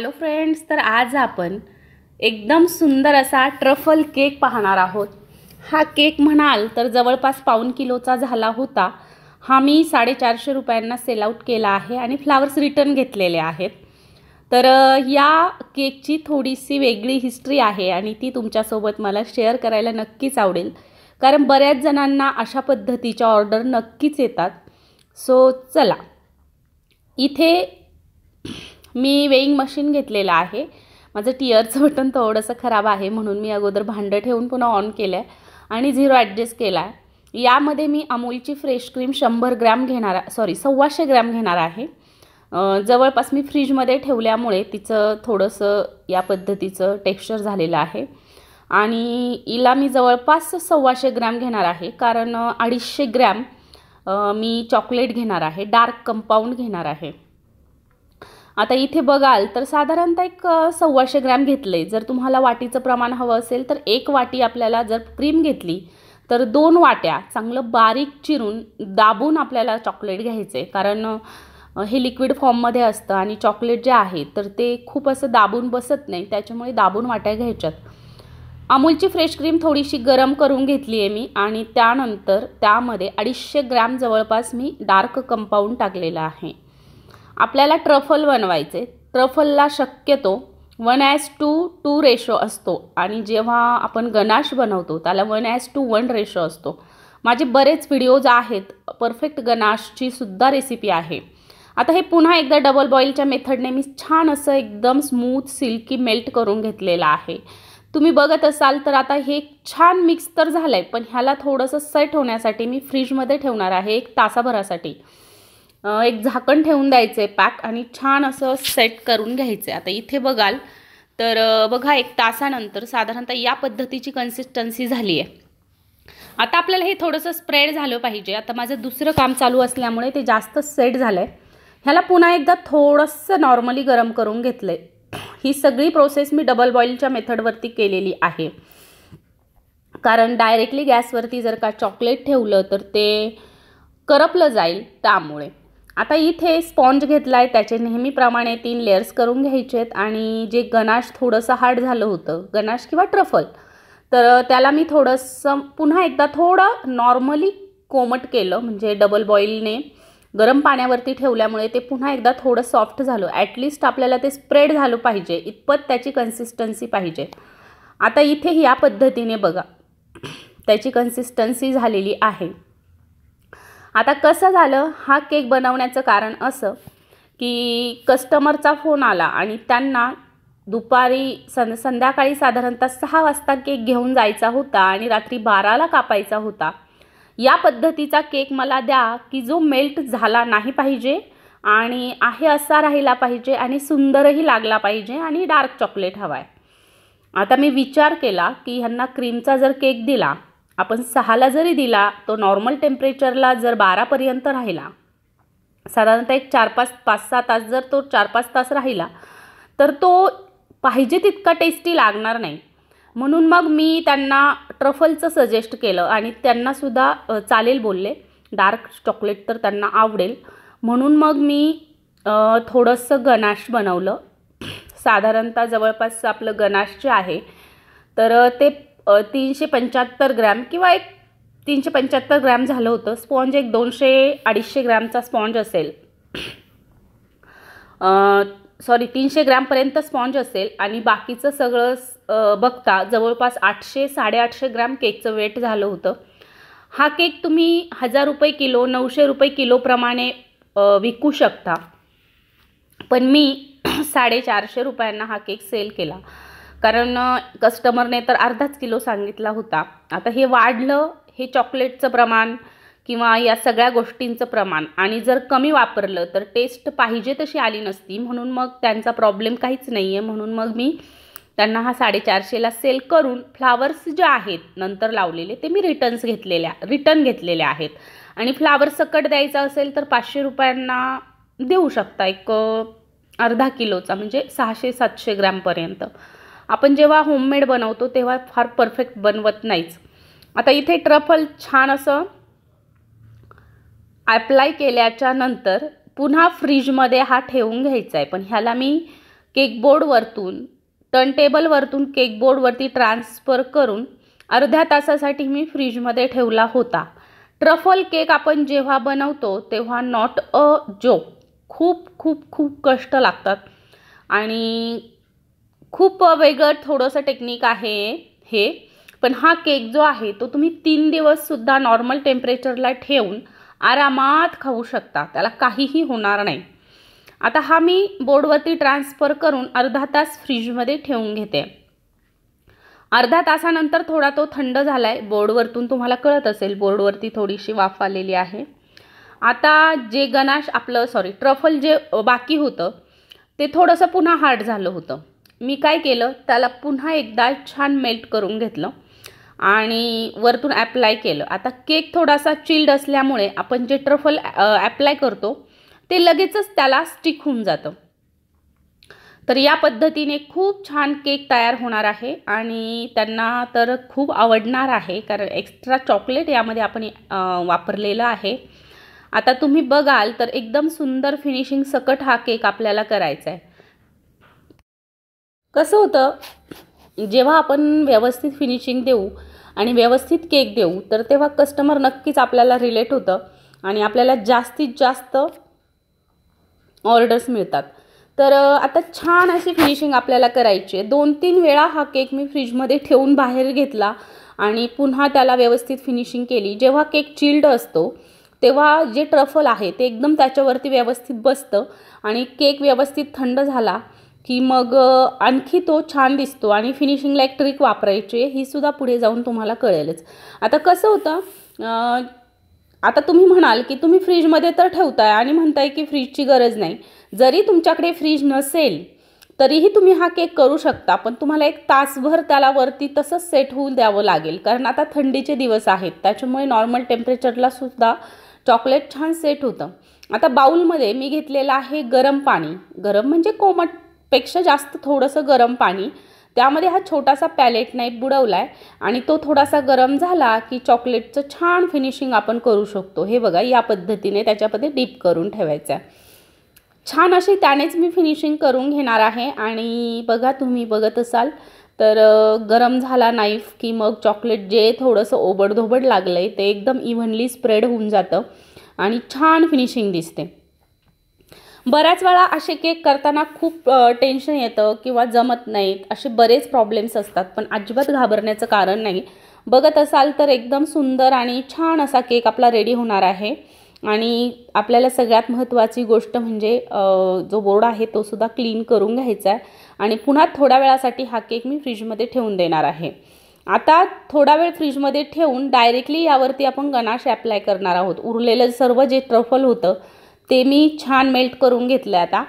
hello friends तर आज आपण एकदम सुंदर असा ट्रफल केक पाहणार आहोत हा केक म्हणाल तर जवळपास पाऊन किलोचा झाला होता हा मी साडेचारशे रुपयांना सेल आउट केला आहे आणि फ्लावर्स रिटर्न घेतलेले आहेत तर या केकची थोडीशी वेगळी हिस्ट्री आहे आणि ती तुमच्यासोबत मला शेअर करायला नक्कीच आवडेल कारण बऱ्याच जणांना अशा पद्धतीच्या ऑर्डर नक्कीच येतात सो चला इथे मी वेईंग मशीन घेतलेलं आहे माझं टिअरचं बटन थोडंसं खराब आहे म्हणून मी अगोदर भांडं ठेवून पुन्हा ऑन केलं आहे आणि झिरो ॲडजस्ट केला आहे यामध्ये मी अमूलची फ्रेश क्रीम शंभर ग्रॅम घेणार सॉरी सव्वाशे ग्रॅम घेणार आहे जवळपास मी फ्रीजमध्ये ठेवल्यामुळे तिचं थोडंसं या पद्धतीचं टेक्स्चर झालेलं आहे आणि हिला मी जवळपास सव्वाशे ग्रॅम घेणार आहे कारण अडीचशे ग्रॅम मी चॉकलेट घेणार आहे डार्क कंपाऊंड घेणार आहे आता इथे बघाल तर साधारणतः एक सव्वाशे ग्रॅम घेतले जर तुम्हाला वाटीचं प्रमाण हवं असेल तर एक वाटी आपल्याला जर क्रीम घेतली तर दोन वाट्या चांगलं बारीक चिरून दाबून आपल्याला चॉकलेट आहे कारण हे लिक्विड फॉर्ममध्ये असतं आणि चॉकलेट जे आहे तर ते खूप असं दाबून बसत नाही त्याच्यामुळे दाबून वाट्या घ्यायच्यात अमूलची फ्रेश क्रीम थोडीशी गरम करून घेतली आहे मी आणि त्यानंतर त्यामध्ये अडीचशे ग्रॅम जवळपास मी डार्क कंपाऊंड टाकलेलं आहे आपल्याला ट्रफल बनवायचे ट्रफलला शक्यतो one as to two ratio असतो आणि जेव्हा आपण गनाश बनवतो त्याला one as to one ratio असतो माझे बरेच व्हिडिओज आहेत परफेक्ट गनाशचीसुद्धा सुद्धा रेसिपी आहे आता हे पुन्हा एकदा डबल बॉईलच्या मेथडने मी छान असं एकदम स्मूथ सिल्की मेल्ट करून घेतलेलं आहे तुम्ही बघत असाल तर आता हे छान मिक्स तर झालं आहे पण ह्याला थोडंसं सेट होण्यासाठी मी फ्रीजमध्ये ठेवणार आहे एक तासाभरासाठी एक झाकण ठेवून द्यायचं आहे पॅक आणि छान असं सेट करून घ्यायचं आहे आता इथे बघाल तर बघा एक तासानंतर साधारणतः या पद्धतीची कन्सिस्टन्सी झाली आहे आता आपल्याला हे थोडंसं स्प्रेड झालं पाहिजे आता माझं दुसरं काम चालू असल्यामुळे ते जास्त सेट झालं आहे ह्याला पुन्हा एकदा थोडंसं नॉर्मली गरम करून घेतलं आहे ही सगळी प्रोसेस मी डबल बॉईलच्या मेथडवरती केलेली आहे कारण डायरेक्टली गॅसवरती जर का चॉकलेट ठेवलं तर ते करपलं जाईल त्यामुळे आता इथे स्पॉन्ज घेतला आहे त्याचे नेहमीप्रमाणे तीन लेअर्स करून घ्यायचे आहेत आणि जे गनाश थोडंसं हार्ड झालं होतं गनाश किंवा ट्रफल तर त्याला मी थोडंसं पुन्हा एकदा थोडं नॉर्मली कोमट केलं म्हणजे डबल बॉईलने गरम पाण्यावरती ठेवल्यामुळे ते पुन्हा एकदा थोडं सॉफ्ट झालं ॲटलिस्ट आपल्याला ते स्प्रेड झालं पाहिजे इतपत त्याची कन्सिस्टन्सी पाहिजे आता इथे या पद्धतीने बघा त्याची कन्सिस्टन्सी झालेली आहे आता कसं झालं हा केक बनवण्याचं कारण असं की कस्टमरचा फोन आला आणि त्यांना दुपारी सं संध्याकाळी साधारणतः सहा वाजता केक घेऊन जायचा होता आणि रात्री बाराला कापायचा होता या पद्धतीचा केक मला द्या की जो मेल्ट झाला नाही पाहिजे आणि आहे असा राहिला पाहिजे आणि सुंदरही लागला पाहिजे आणि डार्क चॉकलेट हवा आहे आता मी विचार केला की ह्यांना क्रीमचा जर केक दिला आपण सहाला जरी दिला तो नॉर्मल टेम्परेचरला जर बारापर्यंत राहिला साधारणतः एक चार पाच पाच सहा तास जर तो चार पाच तास राहिला तर तो पाहिजे तितका टेस्टी लागणार नाही म्हणून मग मी त्यांना ट्रफलचं सजेस्ट केलं आणि त्यांनासुद्धा चालेल बोलले डार्क चॉकलेट तर त्यांना आवडेल म्हणून मग मी थोडंसं गनाश बनवलं साधारणतः जवळपास आपलं गनाश जे आहे तर ते तीनशे पंच्याहत्तर ग्रॅम किंवा एक तीनशे पंच्याहत्तर ग्रॅम झालं होतं स्पॉन्ज एक दोनशे अडीचशे ग्रॅमचा स्पॉन्ज असेल सॉरी तीनशे ग्रॅमपर्यंत स्पॉन्ज असेल आणि बाकीचं सगळं बघता जवळपास आठशे साडेआठशे ग्रॅम केकचं वेट झालं होतं हा केक तुम्ही हजार रुपये किलो नऊशे रुपये किलोप्रमाणे विकू शकता पण मी साडेचारशे रुपयांना हा केक सेल केला कारण कस्टमरने तर अर्धाच किलो सांगितला होता आता हे वाढलं हे चॉकलेटचं प्रमाण किंवा या सगळ्या गोष्टींचं प्रमाण आणि जर कमी वापरलं तर टेस्ट पाहिजे तशी आली नसती म्हणून मग त्यांचा प्रॉब्लेम काहीच नाही आहे म्हणून मग मी त्यांना हा साडेचारशेला सेल करून फ्लावर्स जे आहेत नंतर लावलेले ते मी रिटर्न्स घेतलेल्या रिटर्न घेतलेल्या आहेत आणि फ्लावर्स सकट द्यायचा असेल तर पाचशे रुपयांना देऊ शकता एक अर्धा किलोचा म्हणजे सहाशे सातशे ग्रॅमपर्यंत आपण जेव्हा होममेड बनवतो तेव्हा फार परफेक्ट बनवत नाहीच आता इथे ट्रफल छान असं ॲप्लाय केल्याच्या नंतर पुन्हा फ्रीजमध्ये हा ठेवून घ्यायचा आहे पण ह्याला मी केकबोर्डवरतून वरतून टर्न वरतून ट्रान्सफर करून अर्ध्या तासासाठी मी फ्रीजमध्ये ठेवला होता ट्रफल केक आपण जेव्हा बनवतो तेव्हा नॉट अ जोक खूप खूप खूप कष्ट लागतात आणि खूप वेगळं थोडंसं टेक्निक आहे हे पण हा केक जो आहे तो तुम्ही तीन दिवससुद्धा नॉर्मल टेम्परेचरला ठेवून आरामात खाऊ शकता त्याला काहीही होणार नाही आता हा मी बोर्डवरती ट्रान्सफर करून अर्धा तास फ्रीजमध्ये ठेवून घेते अर्धा तासानंतर थोडा तो थंड झाला आहे बोर्डवरतून तुम्हाला कळत असेल बोर्डवरती थोडीशी वाफ आलेली आहे आता जे गणाश आपलं सॉरी ट्रफल जे बाकी होतं ते थोडंसं पुन्हा हार्ड झालं होतं मी काय केलं त्याला पुन्हा एकदा छान मेल्ट करून घेतलं आणि वरतून ॲप्लाय केलं आता केक थोडासा चिल्ड असल्यामुळे आपण जे ट्रफल ॲप्लाय करतो ते लगेचच त्याला स्टिक होऊन जातं तर या पद्धतीने खूप छान केक तयार होणार आहे आणि त्यांना तर खूप आवडणार आहे कारण एक्स्ट्रा चॉकलेट यामध्ये आपण वापरलेलं आहे आता तुम्ही बघाल तर एकदम सुंदर फिनिशिंग सकट हा केक आपल्याला करायचा आहे कसं होतं जेव्हा आपण व्यवस्थित फिनिशिंग देऊ आणि व्यवस्थित केक देऊ तर तेव्हा कस्टमर नक्कीच आपल्याला रिलेट होतं आणि आपल्याला जास्तीत जास्त ऑर्डर्स मिळतात तर आता छान अशी फिनिशिंग आपल्याला करायची आहे दोन तीन वेळा हा केक मी फ्रीजमध्ये ठेवून बाहेर घेतला आणि पुन्हा त्याला व्यवस्थित फिनिशिंग केली जेव्हा केक चिल्ड असतो तेव्हा जे ट्रफल आहे ते एकदम त्याच्यावरती व्यवस्थित बसतं आणि केक व्यवस्थित थंड झाला की मग आणखी तो छान दिसतो आणि फिनिशिंगला एक ट्रिक वापरायची ही सुद्धा पुढे जाऊन तुम्हाला कळेलच आता कसं होतं आता तुम्ही म्हणाल की तुम्ही फ्रीजमध्ये तर ठेवताय आणि म्हणताय की फ्रीजची गरज नाही जरी तुमच्याकडे फ्रीज नसेल तरीही तुम्ही हा केक करू शकता पण तुम्हाला एक तासभर त्याला वरती तसंच सेट होऊन द्यावं लागेल कारण आता थंडीचे दिवस आहेत त्याच्यामुळे नॉर्मल टेम्परेचरला सुद्धा चॉकलेट छान सेट होतं आता बाऊलमध्ये मी घेतलेलं आहे गरम पाणी गरम म्हणजे कोमट पेक्षा जास्त थोडंसं गरम पाणी त्यामध्ये हा छोटासा पॅलेट नाईफ बुडवला आहे आणि तो थोडासा गरम झाला की चॉकलेटचं छान फिनिशिंग आपण करू शकतो हे बघा या पद्धतीने त्याच्यामध्ये डीप करून ठेवायचं आहे छान अशी त्यानेच मी फिनिशिंग करून घेणार आहे आणि बघा तुम्ही बघत असाल तर गरम झाला नाईफ की मग चॉकलेट जे थोडंसं ओबडधोबड लागलं आहे ते एकदम इव्हनली स्प्रेड होऊन जातं आणि छान फिनिशिंग दिसते बऱ्याच वेळा असे केक करताना खूप टेन्शन येतं किंवा जमत नाहीत असे बरेच प्रॉब्लेम्स असतात पण अजिबात घाबरण्याचं कारण नाही बघत असाल तर एकदम सुंदर आणि छान असा केक आपला रेडी होणार आहे आणि आपल्याला सगळ्यात महत्त्वाची गोष्ट म्हणजे जो बोर्ड आहे तो सुद्धा क्लीन करून घ्यायचा आहे आणि पुन्हा थोड्या वेळासाठी हा केक मी फ्रीजमध्ये ठेवून देणार आहे आता थोडा वेळ फ्रीजमध्ये ठेवून डायरेक्टली यावरती आपण गणाश अप्लाय करणार आहोत उरलेलं सर्व जे ट्रफल होतं ते मी छान मेल्ट करून घेतलं आता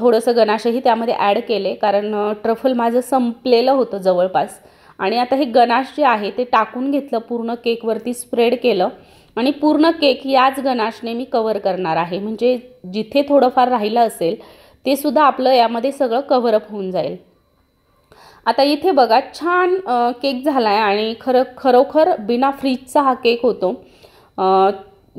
थोडंसं गणाशही त्यामध्ये ॲड केले कारण ट्रफल माझं संपलेलं होतं जवळपास आणि आता हे गणाश जे आहे ते टाकून घेतलं पूर्ण केकवरती स्प्रेड केलं आणि पूर्ण केक याच गणाशने मी कवर करणार आहे म्हणजे जिथे थोडंफार राहिलं असेल ते सुद्धा आपलं यामध्ये सगळं कव्हरअप होऊन जाईल आता इथे बघा छान केक झाला आहे आणि खरं खरोखर बिना फ्रीजचा हा केक होतो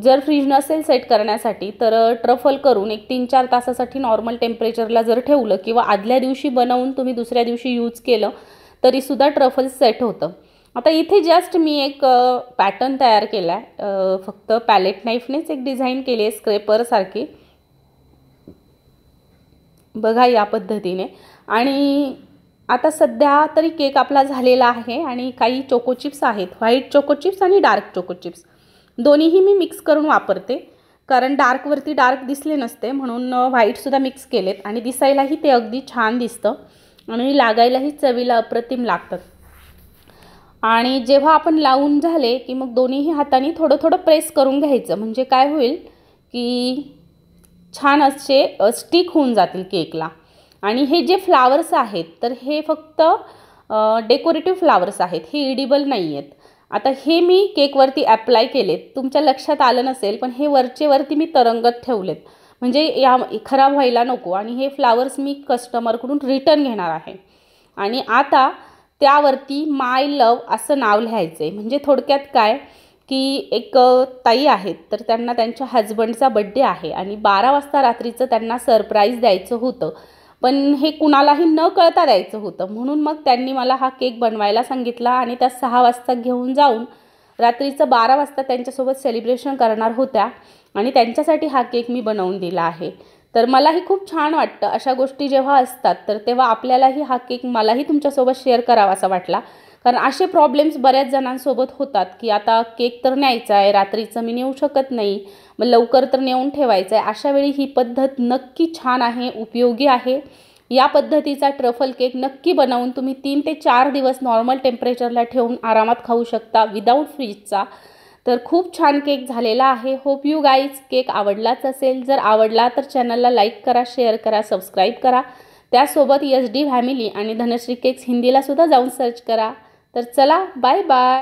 जर फ्रीज नसेल सेट करण्यासाठी तर ट्रफल करून एक तीन चार तासासाठी नॉर्मल टेम्परेचरला जर ठेवलं किंवा आदल्या दिवशी बनवून तुम्ही दुसऱ्या दिवशी यूज केलं तरीसुद्धा ट्रफल सेट होतं आता इथे जस्ट मी एक पॅटर्न तयार केला आहे फक्त पॅलेट नाईफनेच एक डिझाईन केली आहे स्क्रेपरसारखी बघा या पद्धतीने आणि आता सध्या तरी केक आपला झालेला आहे आणि काही चोको चिप्स आहेत व्हाईट चोको चिप्स आणि डार्क चोको चिप्स दोन्हीही मी मिक्स करून वापरते कारण डार्कवरती डार्क दिसले नसते म्हणून व्हाईटसुद्धा मिक्स केलेत आणि दिसायलाही ते अगदी छान दिसतं आणि लागायलाही चवीला अप्रतिम लागतात आणि जेव्हा आपण लावून झाले की मग दोन्हीही हाताने थोडं थोडं प्रेस करून घ्यायचं म्हणजे काय होईल की छान असे स्टिक होऊन जातील केकला आणि हे जे फ्लावर्स आहेत तर हे फक्त डेकोरेटिव्ह फ्लावर्स आहेत हे इडिबल नाही आहेत आता हे मी केकवरती ॲप्लाय केलेत तुमच्या लक्षात आलं नसेल पण हे वरचेवरती मी तरंगत ठेवलेत म्हणजे या खराब व्हायला नको आणि हे फ्लावर्स मी कस्टमरकडून रिटर्न घेणार आहे आणि आता त्यावरती माय लव असं नाव लिहायचं आहे म्हणजे थोडक्यात काय की एक ताई आहेत तर त्यांना त्यांच्या हजबंडचा बड्डे आहे आणि बारा वाजता रात्रीचं त्यांना सरप्राईज द्यायचं होतं पण हे कुणालाही न कळता द्यायचं होतं म्हणून मग त्यांनी मला हा केक बनवायला सांगितला आणि त्या सहा वाजता घेऊन जाऊन रात्रीचं बारा वाजता त्यांच्यासोबत सेलिब्रेशन करणार होत्या आणि त्यांच्यासाठी हा केक मी बनवून दिला आहे तर मलाही खूप छान वाटतं अशा गोष्टी जेव्हा असतात तर तेव्हा आपल्यालाही हा केक मलाही तुमच्यासोबत शेअर करावा असा वाटला कारण असे प्रॉब्लेम्स बऱ्याच जणांसोबत होतात की आता केक तर न्यायचा आहे रात्रीचं मी नेऊ शकत नाही मग लवकर तर नेऊन ठेवायचं आहे अशा वेळी ही पद्धत नक्की छान आहे उपयोगी आहे या पद्धतीचा ट्रफल केक नक्की बनवून तुम्ही तीन ते चार दिवस नॉर्मल टेम्परेचरला ठेवून आरामात खाऊ शकता विदाऊट फ्रीजचा तर खूप छान केक झालेला आहे होप यू गाईज केक आवडलाच असेल जर आवडला तर चॅनलला लाईक करा शेअर करा सबस्क्राईब करा त्यासोबत यस डी फॅमिली आणि धनश्री केक्स हिंदीलासुद्धा जाऊन सर्च करा तर चला बाय बाय